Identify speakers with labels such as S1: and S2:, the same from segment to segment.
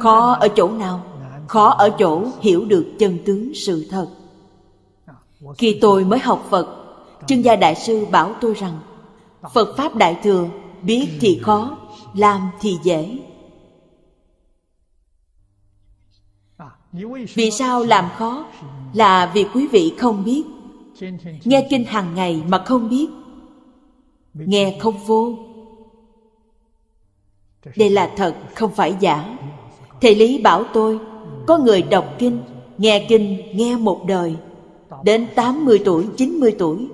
S1: khó ở chỗ nào khó ở chỗ hiểu được chân tướng sự thật khi tôi mới học phật chân gia đại sư bảo tôi rằng phật pháp đại thừa biết thì khó làm thì dễ vì sao làm khó là vì quý vị không biết nghe kinh hàng ngày mà không biết nghe không vô đây là thật không phải giả thầy lý bảo tôi có người đọc kinh nghe kinh nghe một đời đến 80 tuổi 90 tuổi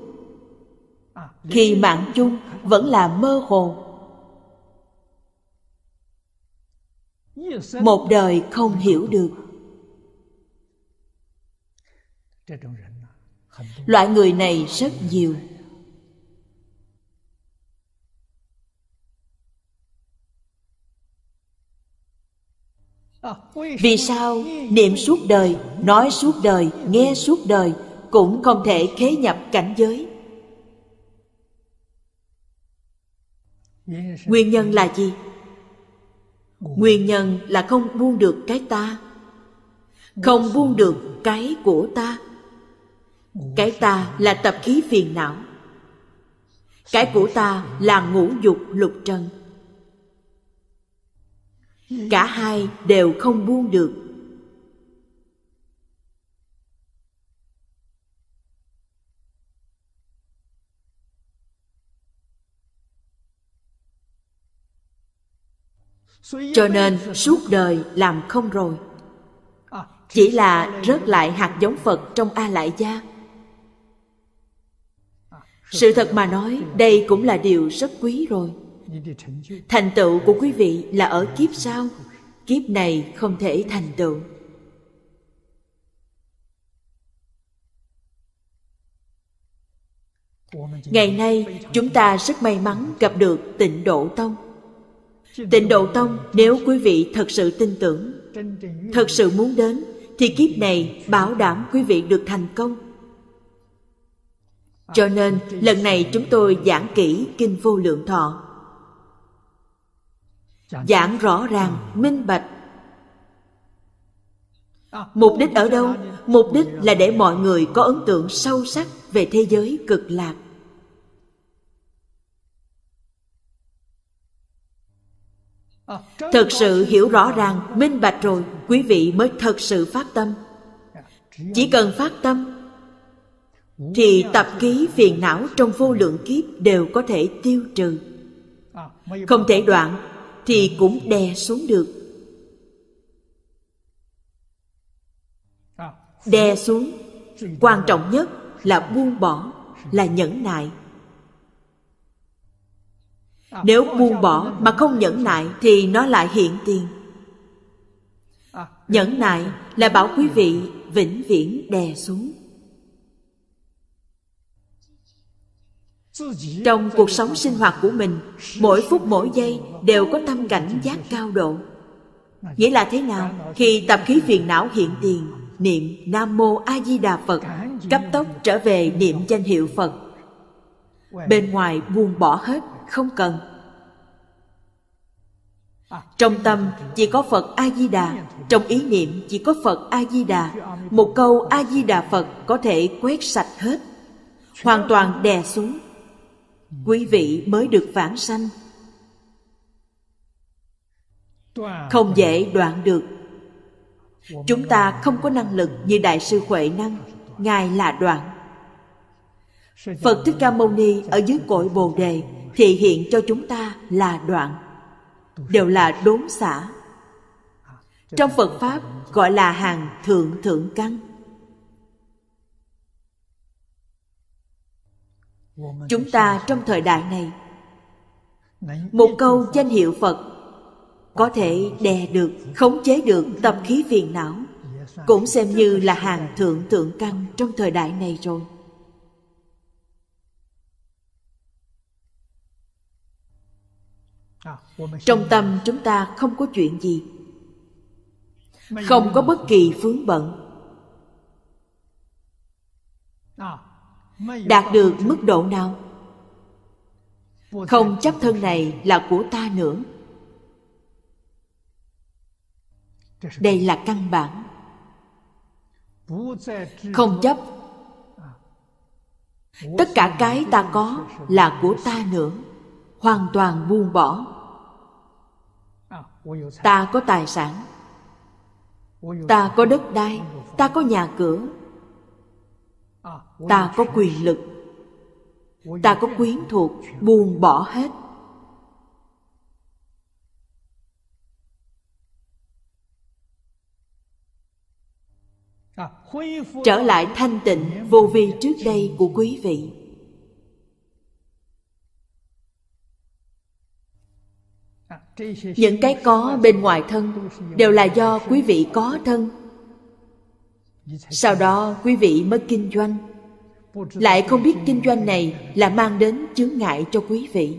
S1: khi mạng chung vẫn là mơ hồ một đời không hiểu được loại người này rất nhiều vì sao niệm suốt đời nói suốt đời nghe suốt đời cũng không thể khế nhập cảnh giới nguyên nhân là gì nguyên nhân là không buông được cái ta không buông được cái của ta cái ta là tập khí phiền não cái của ta là ngũ dục lục trần cả hai đều không buông được cho nên suốt đời làm không rồi chỉ là rớt lại hạt giống phật trong a lại gia sự thật mà nói đây cũng là điều rất quý rồi thành tựu của quý vị là ở kiếp sau kiếp này không thể thành tựu ngày nay chúng ta rất may mắn gặp được tịnh độ tông tịnh độ tông nếu quý vị thật sự tin tưởng thật sự muốn đến thì kiếp này bảo đảm quý vị được thành công cho nên lần này chúng tôi giảng kỹ kinh vô lượng thọ Dạ, dạ. giảng rõ ràng dạ. minh bạch à, mục đích ở đâu mục đích là để mọi người có ấn tượng sâu sắc về thế giới cực lạc à, thật sự hiểu rõ ràng minh bạch rồi quý vị mới thật sự phát tâm chỉ cần phát tâm thì tập ký phiền não trong vô lượng kiếp đều có thể tiêu trừ à, không thể đoạn thì cũng đè xuống được đè xuống quan trọng nhất là buông bỏ là nhẫn nại nếu buông bỏ mà không nhẫn nại thì nó lại hiện tiền nhẫn nại là bảo quý vị vĩnh viễn đè xuống trong cuộc sống sinh hoạt của mình mỗi phút mỗi giây đều có tâm cảnh giác cao độ nghĩa là thế nào khi tập khí phiền não hiện tiền niệm nam mô a di đà phật cấp tốc trở về niệm danh hiệu phật bên ngoài buông bỏ hết không cần trong tâm chỉ có phật a di đà trong ý niệm chỉ có phật a di đà một câu a di đà phật có thể quét sạch hết hoàn toàn đè xuống quý vị mới được vãng sanh không dễ đoạn được chúng ta không có năng lực như đại sư huệ năng ngài là đoạn phật thích ca mâu ni ở dưới cội bồ đề thì hiện cho chúng ta là đoạn đều là đốn xả trong phật pháp gọi là hàng thượng thượng căn chúng ta trong thời đại này một câu danh hiệu phật có thể đè được khống chế được tập khí phiền não cũng xem như là hàng thượng thượng căn trong thời đại này rồi trong tâm chúng ta không có chuyện gì không có bất kỳ vướng bận à đạt được mức độ nào không chấp thân này là của ta nữa đây là căn bản không chấp tất cả cái ta có là của ta nữa hoàn toàn buông bỏ ta có tài sản ta có đất đai ta có nhà cửa À, ta có quyền lực ta có quyến thuộc buông bỏ hết à, trở lại thanh tịnh vô vi trước đây của quý vị à, những cái có bên ngoài thân đều là do quý vị có thân sau đó quý vị mới kinh doanh lại không biết kinh doanh này là mang đến chướng ngại cho quý vị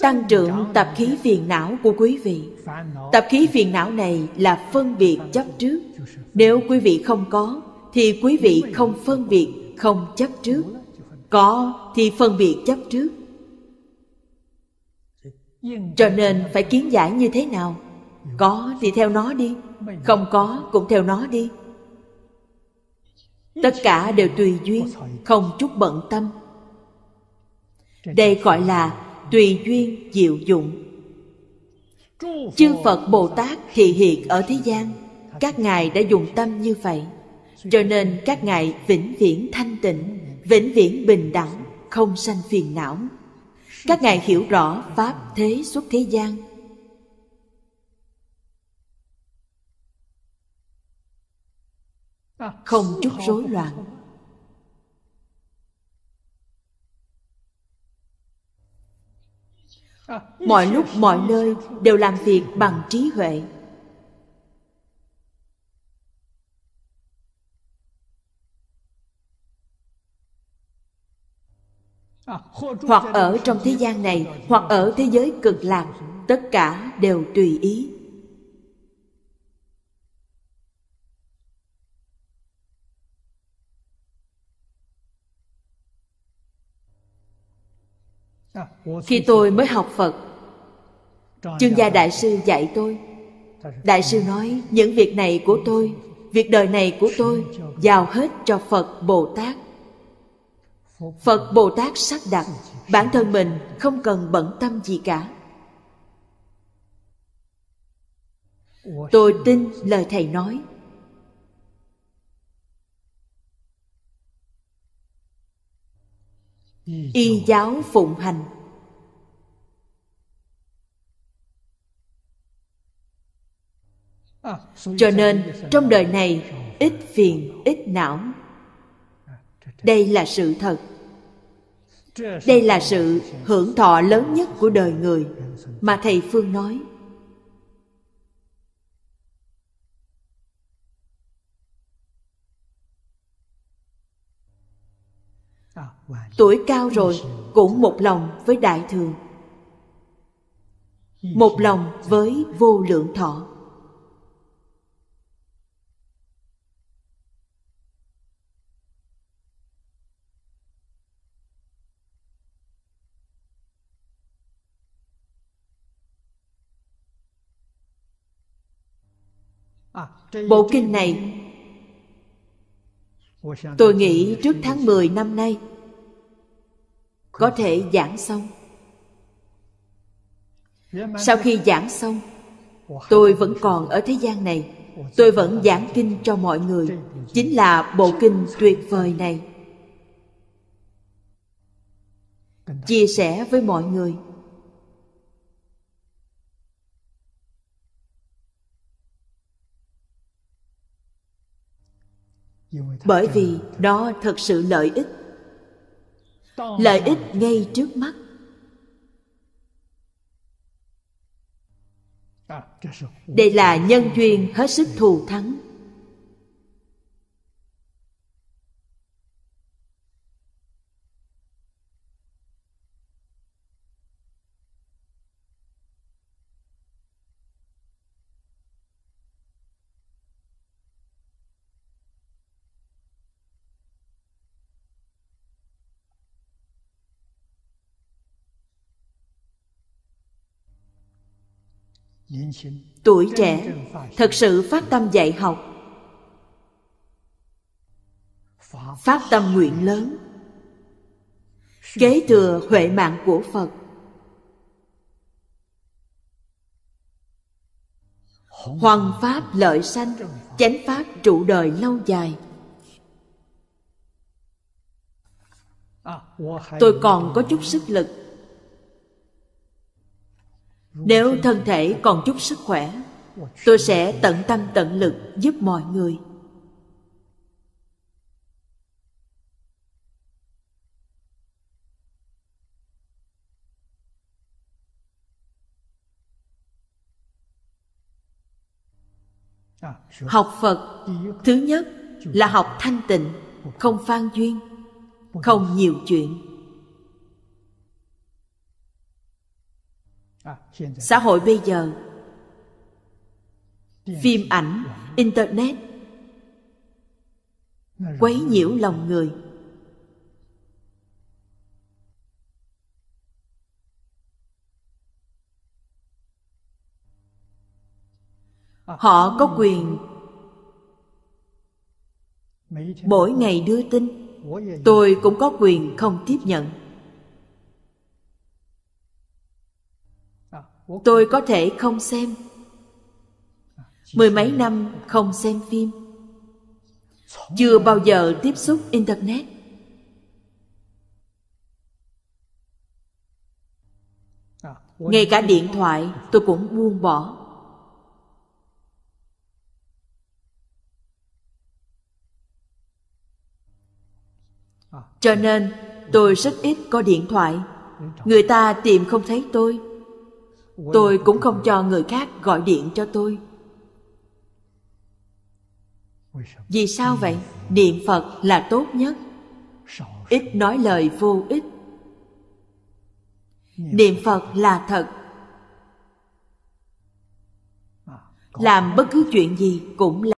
S1: tăng trưởng tập khí phiền não của quý vị tập khí phiền não này là phân biệt chấp trước nếu quý vị không có thì quý vị không phân biệt không chấp trước có thì phân biệt chấp trước cho nên phải kiến giải như thế nào có thì theo nó đi không có cũng theo nó đi tất cả đều tùy duyên không chút bận tâm đây gọi là tùy duyên diệu dụng chư phật bồ tát thị hiện ở thế gian các ngài đã dùng tâm như vậy cho nên các ngài vĩnh viễn thanh tịnh vĩnh viễn bình đẳng không sanh phiền não các ngài hiểu rõ pháp thế xuất thế gian không chút rối loạn mọi lúc mọi nơi đều làm việc bằng trí huệ hoặc ở trong thế gian này hoặc ở thế giới cực lạc tất cả đều tùy ý khi tôi mới học phật chương gia đại sư dạy tôi đại sư nói những việc này của tôi việc đời này của tôi giao hết cho phật bồ tát phật bồ tát sắp đặt bản thân mình không cần bận tâm gì cả tôi tin lời thầy nói y giáo phụng hành à, cho nên trong đời này ít phiền ít não à, đây là sự thật đây là sự hưởng thọ lớn nhất của đời người mà thầy phương nói tuổi cao rồi cũng một lòng với đại thừa một lòng với vô lượng thọ Bộ kinh này Tôi nghĩ trước tháng 10 năm nay có thể giảng xong sau khi giảng xong tôi vẫn còn ở thế gian này tôi vẫn giảng kinh cho mọi người chính là bộ kinh tuyệt vời này chia sẻ với mọi người bởi vì nó thật sự lợi ích lợi ích ngay trước mắt đây là nhân duyên hết sức thù thắng tuổi trẻ thật sự phát tâm dạy học phát tâm nguyện lớn kế thừa huệ mạng của phật hoàng pháp lợi sanh chánh pháp trụ đời lâu dài à, tôi còn có chút sức lực nếu thân thể còn chút sức khỏe tôi sẽ tận tâm tận lực giúp mọi người học phật thứ nhất là học thanh tịnh không phan duyên không nhiều chuyện À, xã hội bây giờ phim ảnh internet quấy nhiễu lòng người à, họ có quyền mỗi ngày đưa tin tôi cũng có quyền không tiếp nhận tôi có thể không xem mười mấy năm không xem phim chưa bao giờ tiếp xúc internet ngay cả điện thoại tôi cũng buông bỏ cho nên tôi rất ít có điện thoại người ta tìm không thấy tôi tôi cũng không cho người khác gọi điện cho tôi vì sao vậy niệm phật là tốt nhất ít nói lời vô ích niệm phật là thật làm bất cứ chuyện gì cũng là